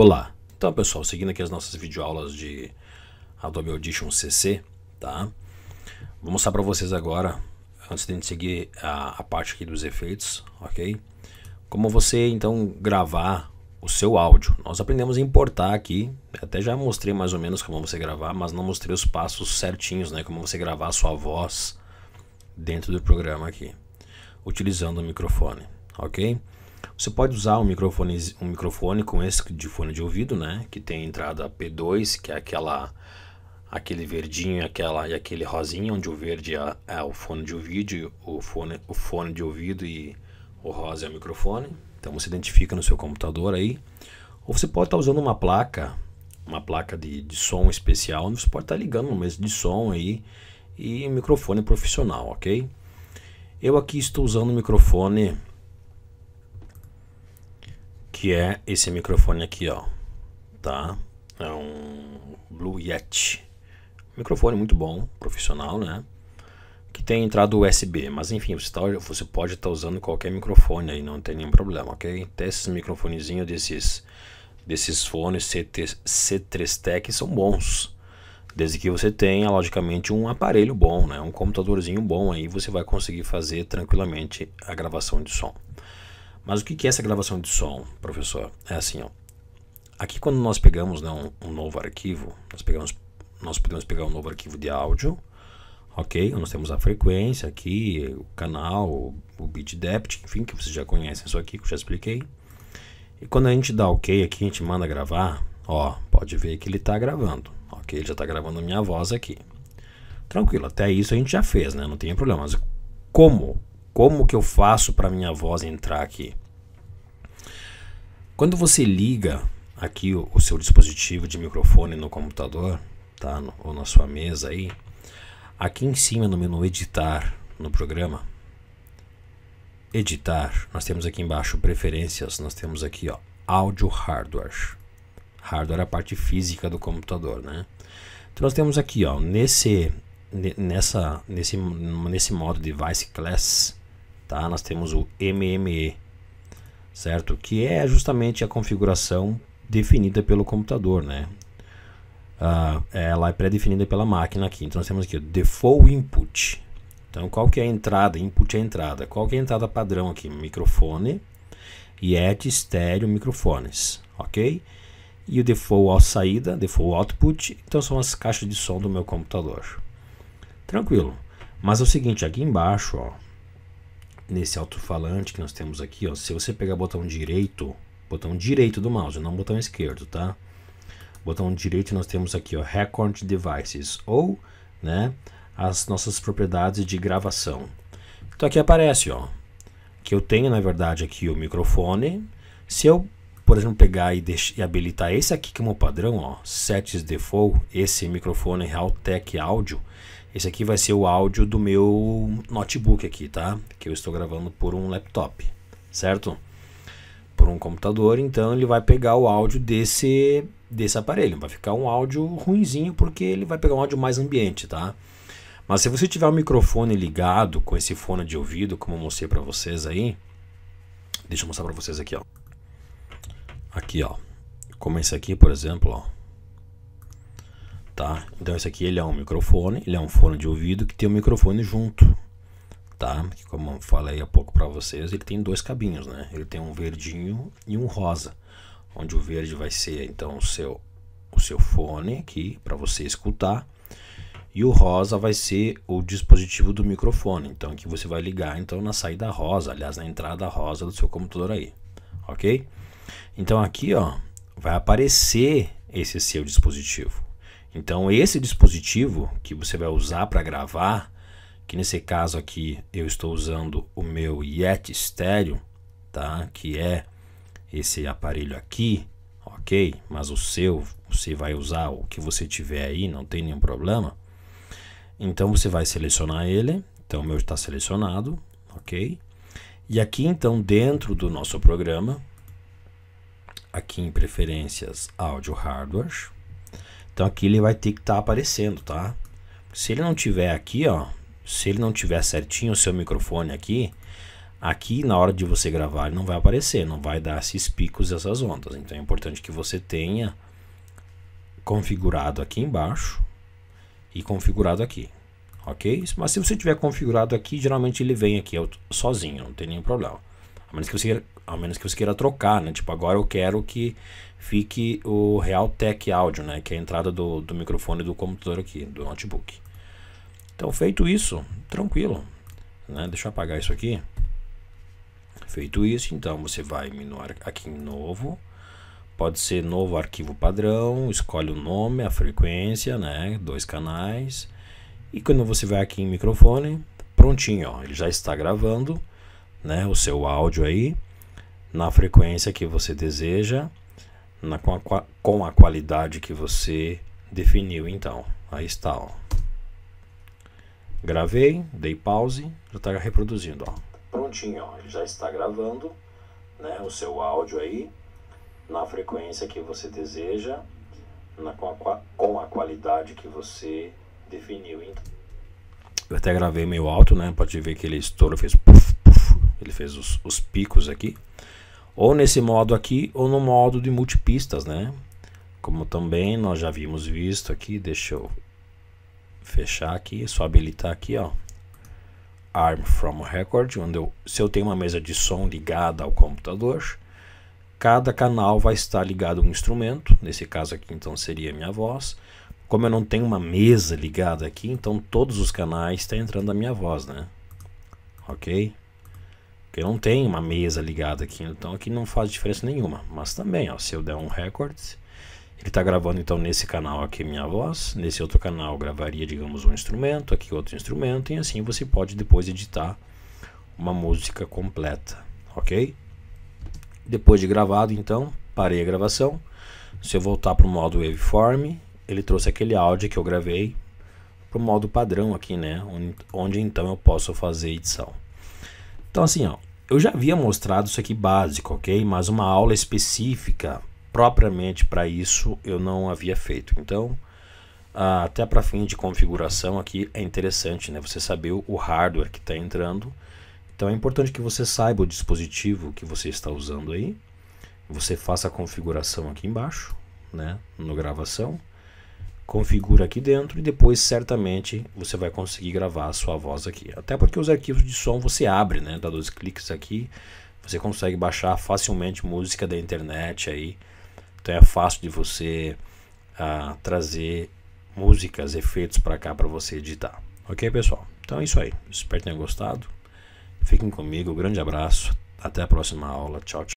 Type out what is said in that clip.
Olá! Então, pessoal, seguindo aqui as nossas videoaulas de Adobe Audition CC, tá? Vou mostrar para vocês agora, antes de a gente seguir a, a parte aqui dos efeitos, ok? Como você, então, gravar o seu áudio. Nós aprendemos a importar aqui, até já mostrei mais ou menos como você gravar, mas não mostrei os passos certinhos, né? Como você gravar a sua voz dentro do programa aqui, utilizando o microfone, ok? Você pode usar um microfone, um microfone com esse de fone de ouvido, né? Que tem entrada P2, que é aquela aquele verdinho aquela, e aquele rosinha, onde o verde é, é o fone de ouvido, o fone, o fone de ouvido e o rosa é o microfone. Então você identifica no seu computador aí. Ou você pode estar tá usando uma placa, uma placa de, de som especial, onde você pode estar tá ligando no mesmo de som aí e um microfone profissional, ok? Eu aqui estou usando o microfone que é esse microfone aqui, ó, tá? É um Blue Yeti. Microfone muito bom, profissional, né? Que tem entrada USB, mas enfim, você, tá, você pode estar tá usando qualquer microfone aí, não tem nenhum problema, ok? Até esses microfonezinhos desses, desses fones C3 C3 Tech são bons. Desde que você tenha, logicamente, um aparelho bom, né? Um computadorzinho bom aí, você vai conseguir fazer tranquilamente a gravação de som. Mas o que é essa gravação de som, professor? É assim, ó. Aqui quando nós pegamos né, um, um, novo arquivo, nós, pegamos, nós podemos pegar um novo arquivo de áudio, ok? Nós temos a frequência aqui, o canal, o, o bit depth, enfim, que vocês já conhecem isso aqui, que eu já expliquei. E quando a gente dá ok aqui, a gente manda gravar, ó, pode ver que ele está gravando, ok? Ele já está gravando a minha voz aqui. Tranquilo, até isso a gente já fez, né? Não tem problema, mas como como que eu faço para minha voz entrar aqui? Quando você liga aqui o, o seu dispositivo de microfone no computador, tá? No, ou na sua mesa aí, aqui em cima no menu editar no programa, editar, nós temos aqui embaixo preferências, nós temos aqui ó, áudio hardware. Hardware é a parte física do computador, né? Então nós temos aqui ó, nesse nessa nesse nesse modo device class tá? Nós temos o MME, certo? Que é justamente a configuração definida pelo computador, né? Ah, é, ela é pré-definida pela máquina aqui. Então nós temos aqui o default input. Então qual que é a entrada? Input é a entrada. Qual que é a entrada padrão aqui? Microfone, et estéreo, microfones, ok? E o default ao saída, default output, então são as caixas de som do meu computador. Tranquilo. Mas é o seguinte, aqui embaixo, ó, nesse alto-falante que nós temos aqui, ó, se você pegar o botão direito, botão direito do mouse, não botão esquerdo, tá? Botão direito nós temos aqui, ó, Record Devices, ou, né, as nossas propriedades de gravação. Então aqui aparece, ó, que eu tenho, na verdade, aqui o microfone. Se eu, por exemplo, pegar e, e habilitar esse aqui que é o padrão, ó, Sets Default, esse microfone Realtek Áudio, esse aqui vai ser o áudio do meu notebook aqui, tá? Que eu estou gravando por um laptop, certo? Por um computador, então ele vai pegar o áudio desse desse aparelho. Vai ficar um áudio ruinzinho porque ele vai pegar um áudio mais ambiente, tá? Mas se você tiver o microfone ligado com esse fone de ouvido, como eu mostrei para vocês aí, deixa eu mostrar para vocês aqui, ó. Aqui, ó. Como esse aqui, por exemplo, ó tá? Então esse aqui ele é um microfone, ele é um fone de ouvido que tem um microfone junto, tá? Que como eu falei há pouco para vocês, ele tem dois cabinhos, né? Ele tem um verdinho e um rosa, onde o verde vai ser então o seu o seu fone aqui para você escutar e o rosa vai ser o dispositivo do microfone, então que você vai ligar então na saída rosa, aliás na entrada rosa do seu computador aí, ok? Então aqui ó vai aparecer esse seu dispositivo. Então, esse dispositivo que você vai usar para gravar, que nesse caso aqui eu estou usando o meu Yeti Stereo, tá? Que é esse aparelho aqui, ok? Mas o seu, você vai usar o que você tiver aí, não tem nenhum problema. Então, você vai selecionar ele. Então, o meu está selecionado, ok? E aqui, então, dentro do nosso programa, aqui em Preferências Áudio Hardware, então aqui ele vai ter que estar tá aparecendo, tá? Se ele não tiver aqui, ó, se ele não tiver certinho o seu microfone aqui, aqui na hora de você gravar ele não vai aparecer, não vai dar esses picos e essas ondas. Então é importante que você tenha configurado aqui embaixo e configurado aqui, ok? Mas se você tiver configurado aqui, geralmente ele vem aqui sozinho, não tem nenhum problema. A menos que você queira, menos que você queira trocar, né? Tipo, agora eu quero que fique o Realtek áudio, né? Que é a entrada do, do microfone do computador aqui, do notebook. Então, feito isso, tranquilo. Né? Deixa eu apagar isso aqui. Feito isso, então você vai no aqui em novo. Pode ser novo arquivo padrão, escolhe o nome, a frequência, né? Dois canais. E quando você vai aqui em microfone, prontinho, ó, ele já está gravando né, o seu áudio aí na frequência que você deseja, na, com, a, com a qualidade que você definiu. Então, aí está. Ó. Gravei, dei pause, já está reproduzindo. Ó. Prontinho, ó, já está gravando né, o seu áudio aí na frequência que você deseja, na, com, a, com a qualidade que você definiu. Então. Eu até gravei meio alto, né? Pode ver que ele estourou, fez ele fez os, os picos aqui, ou nesse modo aqui, ou no modo de multipistas, né? Como também nós já vimos visto aqui, deixa eu fechar aqui, é só habilitar aqui, ó. Arm from record, onde eu, se eu tenho uma mesa de som ligada ao computador, cada canal vai estar ligado a um instrumento, nesse caso aqui então seria minha voz. Como eu não tenho uma mesa ligada aqui, então todos os canais estão entrando a minha voz, né? Ok? eu não tenho uma mesa ligada aqui, então aqui não faz diferença nenhuma. Mas também, ó, se eu der um record, ele está gravando então nesse canal aqui minha voz, nesse outro canal gravaria, digamos, um instrumento, aqui outro instrumento, e assim você pode depois editar uma música completa, ok? Depois de gravado, então, parei a gravação. Se eu voltar para o modo Waveform, ele trouxe aquele áudio que eu gravei para o modo padrão aqui, né? Onde, onde então eu posso fazer edição. Então assim, ó, eu já havia mostrado isso aqui básico, ok? Mas uma aula específica propriamente para isso eu não havia feito. Então, ah, até para fim de configuração aqui é interessante, né? Você saber o hardware que está entrando. Então é importante que você saiba o dispositivo que você está usando aí. Você faça a configuração aqui embaixo, né? No gravação configura aqui dentro e depois certamente você vai conseguir gravar a sua voz aqui. Até porque os arquivos de som você abre, né? Dá dois cliques aqui, você consegue baixar facilmente música da internet aí. Então é fácil de você ah, trazer músicas, efeitos para cá para você editar. Ok, pessoal? Então é isso aí. Espero que tenham gostado. Fiquem comigo. Grande abraço. Até a próxima aula. Tchau, tchau.